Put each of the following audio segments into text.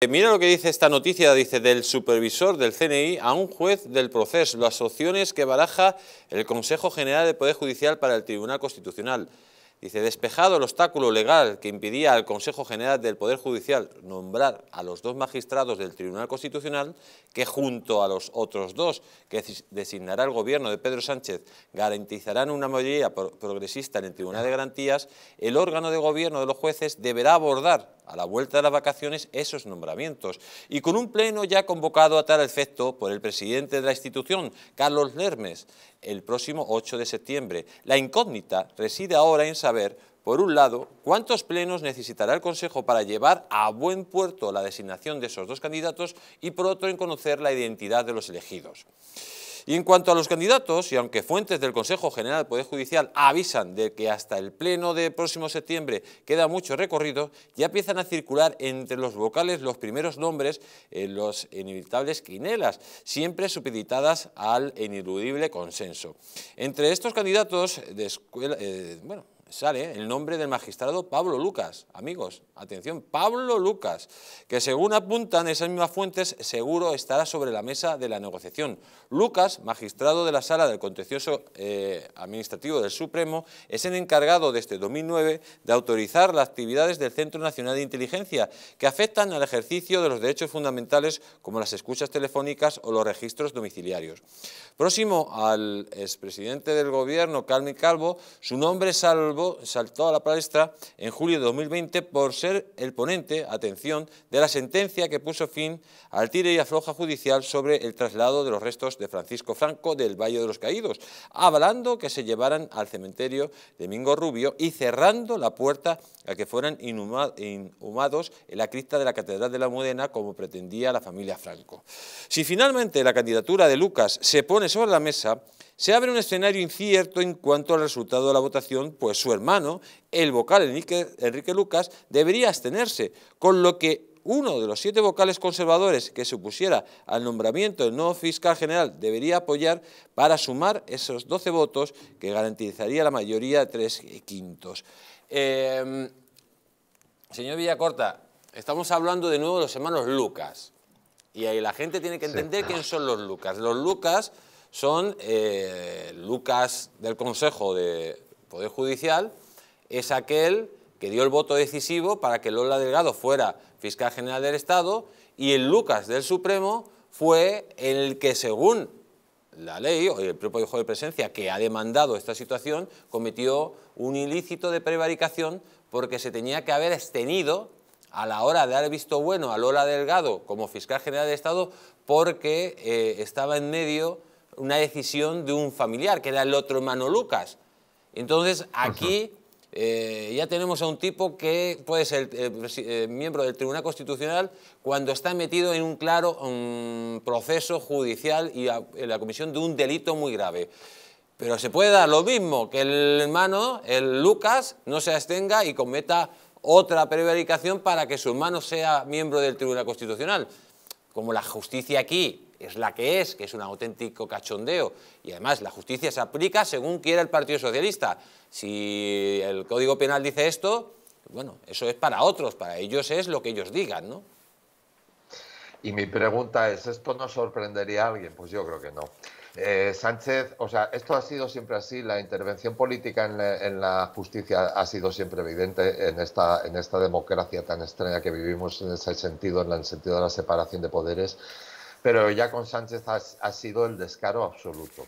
Eh, mira lo que dice esta noticia, dice del supervisor del CNI a un juez del proceso, las opciones que baraja el Consejo General del Poder Judicial para el Tribunal Constitucional. Dice, despejado el obstáculo legal que impidía al Consejo General del Poder Judicial nombrar a los dos magistrados del Tribunal Constitucional, que junto a los otros dos que designará el gobierno de Pedro Sánchez garantizarán una mayoría progresista en el Tribunal de Garantías, el órgano de gobierno de los jueces deberá abordar a la vuelta de las vacaciones esos nombramientos y con un pleno ya convocado a tal efecto por el presidente de la institución, Carlos Lermes, el próximo 8 de septiembre. La incógnita reside ahora en saber, por un lado, cuántos plenos necesitará el Consejo para llevar a buen puerto la designación de esos dos candidatos y por otro en conocer la identidad de los elegidos. Y en cuanto a los candidatos, y aunque fuentes del Consejo General del Poder Judicial avisan de que hasta el pleno de próximo septiembre queda mucho recorrido, ya empiezan a circular entre los vocales los primeros nombres en los inevitables quinelas, siempre supeditadas al ineludible consenso. Entre estos candidatos de escuela, eh, bueno, sale el nombre del magistrado Pablo Lucas. Amigos, atención, Pablo Lucas, que según apuntan esas mismas fuentes, seguro estará sobre la mesa de la negociación. Lucas, magistrado de la Sala del Contencioso eh, Administrativo del Supremo, es el encargado desde 2009 este de autorizar las actividades del Centro Nacional de Inteligencia que afectan al ejercicio de los derechos fundamentales como las escuchas telefónicas o los registros domiciliarios. Próximo al expresidente del Gobierno, Carmen Calvo, su nombre es al saltó a la palestra en julio de 2020 por ser el ponente, atención, de la sentencia que puso fin al tire y afloja judicial sobre el traslado de los restos de Francisco Franco del Valle de los Caídos, avalando que se llevaran al cementerio de Mingo Rubio y cerrando la puerta a que fueran inhumados en la cripta de la Catedral de la Modena como pretendía la familia Franco. Si finalmente la candidatura de Lucas se pone sobre la mesa, se abre un escenario incierto en cuanto al resultado de la votación, pues su hermano, el vocal Enrique, Lucas, debería abstenerse, con lo que uno de los siete vocales conservadores que se opusiera al nombramiento del nuevo fiscal general debería apoyar para sumar esos 12 votos que garantizaría la mayoría de tres quintos. Em, señor Villacorta, estamos hablando de nuevo de los hermanos Lucas. Y ahí la gente tiene que entender quiénes son los Lucas. Los Lucas son eh, Lucas del Consejo de Poder Judicial, es aquel que dio el voto decisivo para que Lola Delgado fuera fiscal general del Estado y el Lucas del Supremo fue el que según la ley o el propio hijo de presencia que ha demandado esta situación cometió un ilícito de prevaricación porque se tenía que haber extenido a la hora de dar visto bueno a Lola Delgado como fiscal general del Estado porque eh, estaba en medio una decisión de un familiar, que era el otro hermano Lucas. Entonces, aquí eh, ya tenemos a un tipo que puede ser eh, eh, miembro del Tribunal Constitucional cuando está metido en un claro proceso judicial y en la comisión de un delito muy grave. Pero se puede dar lo mismo, que el hermano, el Lucas, no se abstenga y cometa otra prevaricación para que su hermano sea miembro del Tribunal Constitucional. Como la justicia aquí es la que es, que es un auténtico cachondeo. Y además la justicia se aplica según quiera el Partido Socialista. Si el Código Penal dice esto, bueno, eso es para otros, para ellos es lo que ellos digan, ¿no? Y mi pregunta es, ¿esto no sorprendería a alguien? Pues yo creo que no. Eh, Sánchez, o sea, esto ha sido siempre así, la intervención política en la, justicia ha sido siempre evidente en esta democracia tan extraña que vivimos en ese sentido, en el sentido de la separación de poderes pero ya con Sánchez ha, sido el descaro absoluto.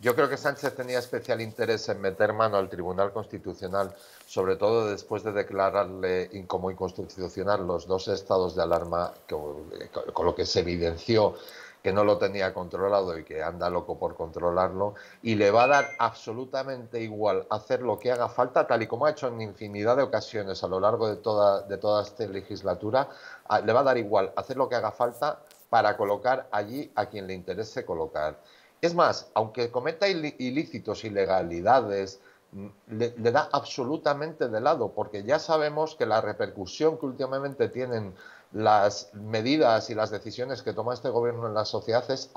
Yo creo que Sánchez tenía especial interés en meter mano al Tribunal Constitucional, sobre todo después de declararle como inconstitucional los dos estados de alarma, con lo que se evidenció que no lo tenía controlado y que anda loco por controlarlo, y le va a dar absolutamente igual hacer lo que haga falta, tal y como ha hecho en infinidad de ocasiones a lo largo de toda esta legislatura, le va a dar igual hacer lo que haga falta para colocar allí a quien le interese colocar. Es más, aunque cometa ilícitos, ilegalidades, mm, le, da absolutamente de lado, porque ya sabemos que la repercusión que últimamente tienen las medidas y las decisiones que toma este gobierno en la sociedad es,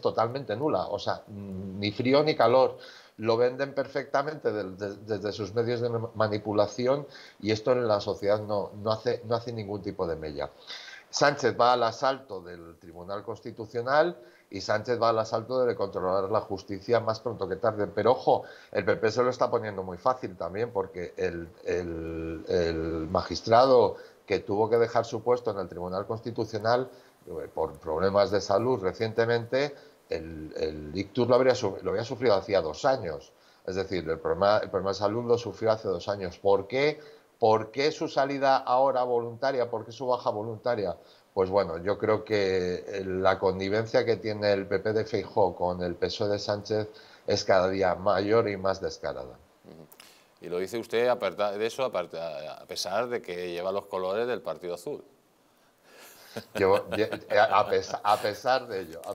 totalmente nula. O sea, mm, ni frío ni calor. Lo venden perfectamente desde sus medios de manipulación y esto en la sociedad no, hace, no hace ningún tipo de mella. Sánchez va al asalto del Tribunal Constitucional y Sánchez va al asalto de controlar la justicia más pronto que tarde. Pero ojo, el PP se lo está poniendo muy fácil también porque el, magistrado que tuvo que dejar su puesto en el Tribunal Constitucional eh, por problemas de salud recientemente, el, el lo, había sufrido hacía dos años. Es decir, el el problema de salud lo sufrió hace dos años. ¿Por qué? ¿Por qué su salida ahora voluntaria? ¿Por qué su baja voluntaria? Pues bueno, yo creo que eh, la connivencia que tiene el PP de Feijóo con el PSOE de Sánchez es cada día mayor y más descarada. Y lo dice usted de eso a pesar de que lleva los colores del Partido Azul. a, pesar, de ello,